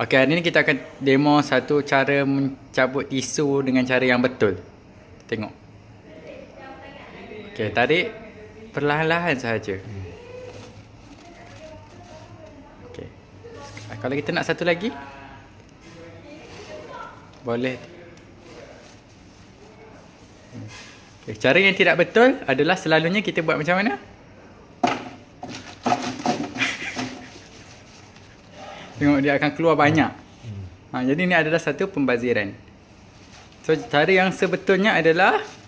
Okey, hari ni kita akan demo satu cara mencabut tisu dengan cara yang betul. Tengok. Okey, tadi perlahan-lahan sahaja. Okey. Kalau kita nak satu lagi? Boleh. Okay, cara yang tidak betul adalah selalunya kita buat macam mana? Tengok dia akan keluar hmm. banyak. Hmm. Ha, jadi ini adalah satu pembaziran. So cara yang sebetulnya adalah